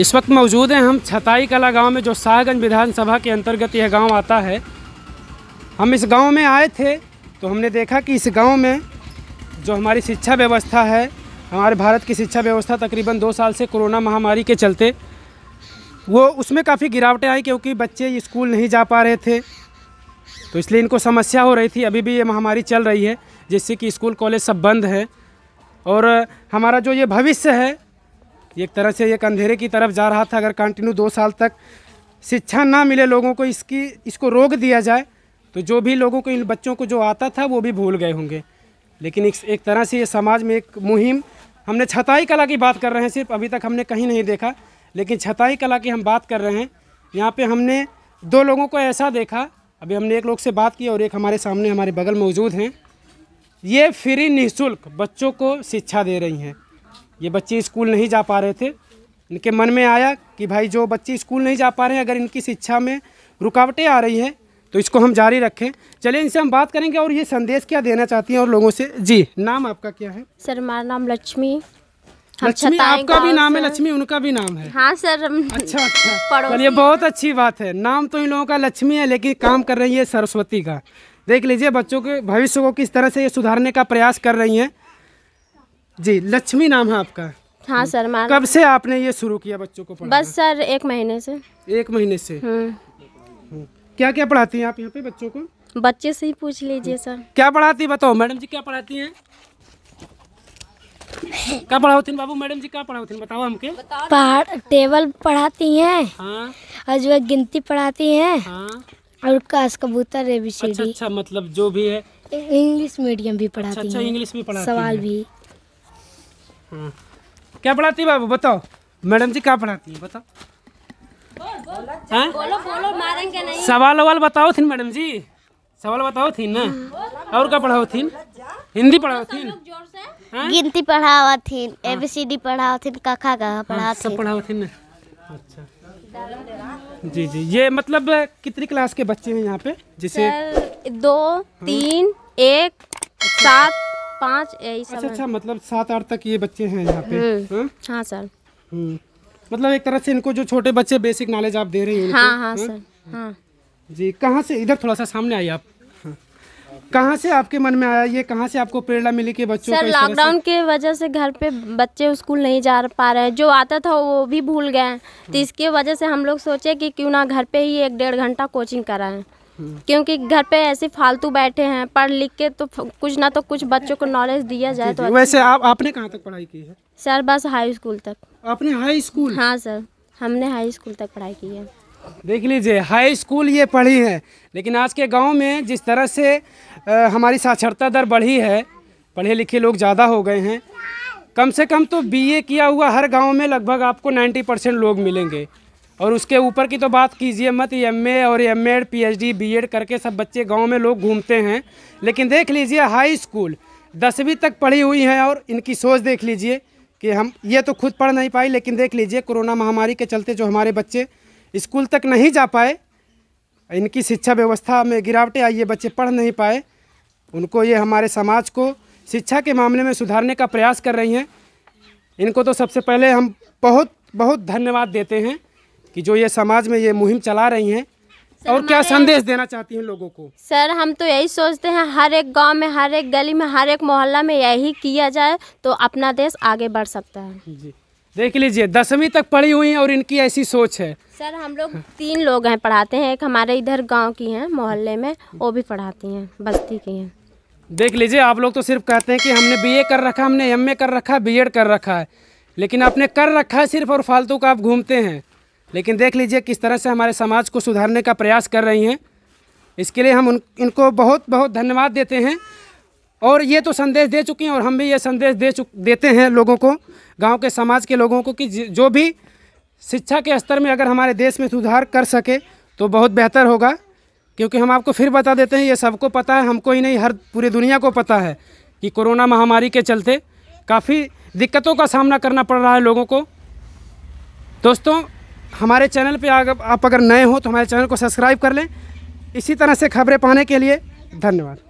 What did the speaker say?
इस वक्त मौजूद हैं हम छताई कला गांव में जो शाहगंज विधानसभा के अंतर्गत यह गांव आता है हम इस गांव में आए थे तो हमने देखा कि इस गांव में जो हमारी शिक्षा व्यवस्था है हमारे भारत की शिक्षा व्यवस्था तकरीबन दो साल से कोरोना महामारी के चलते वो उसमें काफ़ी गिरावटें आई क्योंकि बच्चे स्कूल नहीं जा पा रहे थे तो इसलिए इनको समस्या हो रही थी अभी भी ये महामारी चल रही है जिससे कि स्कूल कॉलेज सब बंद है और हमारा जो ये भविष्य है एक तरह से एक अंधेरे की तरफ जा रहा था अगर कंटिन्यू दो साल तक शिक्षा ना मिले लोगों को इसकी इसको रोक दिया जाए तो जो भी लोगों को इन बच्चों को जो आता था वो भी भूल गए होंगे लेकिन एक, एक तरह से ये समाज में एक मुहिम हमने छताई कला की बात कर रहे हैं सिर्फ अभी तक हमने कहीं नहीं देखा लेकिन छताई कला की हम बात कर रहे हैं यहाँ पे हमने दो लोगों को ऐसा देखा अभी हमने एक लोग से बात की और एक हमारे सामने हमारे बगल मौजूद हैं ये फ्री निःशुल्क बच्चों को शिक्षा दे रही हैं ये बच्चे स्कूल नहीं जा पा रहे थे इनके मन में आया कि भाई जो बच्चे स्कूल नहीं जा पा रहे हैं अगर इनकी शिक्षा में रुकावटें आ रही हैं तो इसको हम जारी रखें चलिए इनसे हम बात करेंगे और ये संदेश क्या देना चाहती हैं और लोगों से जी नाम आपका क्या है सर हमारा नाम लक्ष्मी लक्ष्मी आपका भी नाम है लक्ष्मी उनका भी नाम है हाँ सर अच्छा अच्छा ये बहुत अच्छी बात है नाम तो इन लोगों का लक्ष्मी है लेकिन काम कर रही है सरस्वती का देख लीजिए बच्चों के भविष्य को किस तरह से ये सुधारने का प्रयास कर रही हैं जी लक्ष्मी नाम है आपका हाँ सर मैं कब से आपने ये शुरू किया बच्चों को पढ़ाना? बस सर एक महीने से एक महीने से हम्म। हम्म। क्या क्या पढ़ाती हैं आप यहाँ पे बच्चों को बच्चे से ही पूछ लीजिए सर क्या पढ़ाती बताओ मैडम जी क्या पढ़ाती हैं क्या पढ़ाओतीन बाबू मैडम जी क्या पढ़ाओतीन बताओ हमके टेबल पढ़ाती हैं हाँ। और जो गिनती पढ़ाती हैं हाँ। और कास कबूतर है अच्छा, अच्छा मतलब जो भी है इंग्लिश मीडियम भी पढ़ाती अच्छा, अच्छा, इंग्लिश भी पढ़ाती सवाल भी क्या पढ़ाती है बाबू बताओ मैडम जी क्या पढ़ाती है बताओ हाँ? बोलो बोलो मारेंगे नहीं सवाल ववाल बताओ थी मैडम जी सवाल बताओ थी ना और क्या पढ़ाओ थी हिंदी पढ़ाओ थी हाँ? गिनती पढ़ाओ थी एबीसीडी हाँ। पढ़ाओ थी कखा का पढ़ाओ सब पढ़ाओ थी ना अच्छा जी जी ये मतलब कितनी क्लास के बच्चे हैं यहाँ पे जिसे दो तीन एक सात पाँच अच्छा अच्छा मतलब सात आठ तक ये बच्चे हैं यहाँ पे हम्म। हाँ? हाँ? सर हम्म। मतलब एक तरह से इनको जो छोटे बच्चे बेसिक नॉलेज आप दे रहे हैं हाँ, हाँ, जी कहाँ से इधर थोड़ा सा सामने आई आप कहाँ से आपके मन में आया ये कहाँ से आपको प्रेरणा मिली कि बच्चों सर लॉकडाउन के वजह से घर पे बच्चे स्कूल नहीं जा पा रहे हैं जो आता था वो भी भूल गए तो इसके वजह से हम लोग सोचे कि क्यों ना घर पे ही एक डेढ़ घंटा कोचिंग कराएं क्योंकि घर पे ऐसे फालतू बैठे हैं पढ़ लिख के तो कुछ ना तो कुछ बच्चों को नॉलेज दिया जाए तो वैसे आप आपने कहाँ तक पढ़ाई की है सर बस हाई स्कूल तक आपने हाई स्कूल हाँ सर हमने हाई स्कूल तक पढ़ाई की है देख लीजिए हाई स्कूल ये पढ़ी है लेकिन आज के गाँव में जिस तरह से आ, हमारी साक्षरता दर बढ़ी है पढ़े लिखे लोग ज़्यादा हो गए हैं कम से कम तो बीए किया हुआ हर गांव में लगभग आपको 90 परसेंट लोग मिलेंगे और उसके ऊपर की तो बात कीजिए मत एम ए और M Ed P H D B Ed करके सब बच्चे गांव में लोग घूमते हैं लेकिन देख लीजिए हाई स्कूल दसवीं तक पढ़ी हुई हैं और इनकी सोच देख लीजिए कि हम ये तो खुद पढ़ नहीं पाई लेकिन देख लीजिए कोरोना महामारी के चलते जो हमारे बच्चे स्कूल तक नहीं जा पाए इनकी शिक्षा व्यवस्था में गिरावटें आई ये बच्चे पढ़ नहीं पाए उनको ये हमारे समाज को शिक्षा के मामले में सुधारने का प्रयास कर रही हैं इनको तो सबसे पहले हम बहुत बहुत धन्यवाद देते हैं कि जो ये समाज में ये मुहिम चला रही हैं और क्या संदेश देना चाहती हैं लोगों को सर हम तो यही सोचते हैं हर एक गांव में हर एक गली में हर एक मोहल्ला में यही किया जाए तो अपना देश आगे बढ़ सकता है जी देख लीजिए दसवीं तक पढ़ी हुई हैं और इनकी ऐसी सोच है सर हम लोग तीन लोग हैं पढ़ाते हैं एक हमारे इधर गाँव की हैं मोहल्ले में वो भी पढ़ाती हैं बस्ती की हैं देख लीजिए आप लोग तो सिर्फ कहते हैं कि हमने बीए कर रखा हमने एमए कर रखा बीएड कर रखा है लेकिन आपने कर रखा है सिर्फ और फालतू का आप घूमते हैं लेकिन देख लीजिए किस तरह से हमारे समाज को सुधारने का प्रयास कर रही हैं इसके लिए हम उन इनको बहुत बहुत धन्यवाद देते हैं और ये तो संदेश दे चुकी हैं और हम भी ये संदेश दे चुक देते हैं लोगों को गांव के समाज के लोगों को कि जो भी शिक्षा के स्तर में अगर हमारे देश में सुधार कर सके तो बहुत बेहतर होगा क्योंकि हम आपको फिर बता देते हैं ये सबको पता है हमको ही नहीं हर पूरी दुनिया को पता है कि कोरोना महामारी के चलते काफ़ी दिक्कतों का सामना करना पड़ रहा है लोगों को दोस्तों हमारे चैनल पे अगर आप अगर नए हो तो हमारे चैनल को सब्सक्राइब कर लें इसी तरह से खबरें पाने के लिए धन्यवाद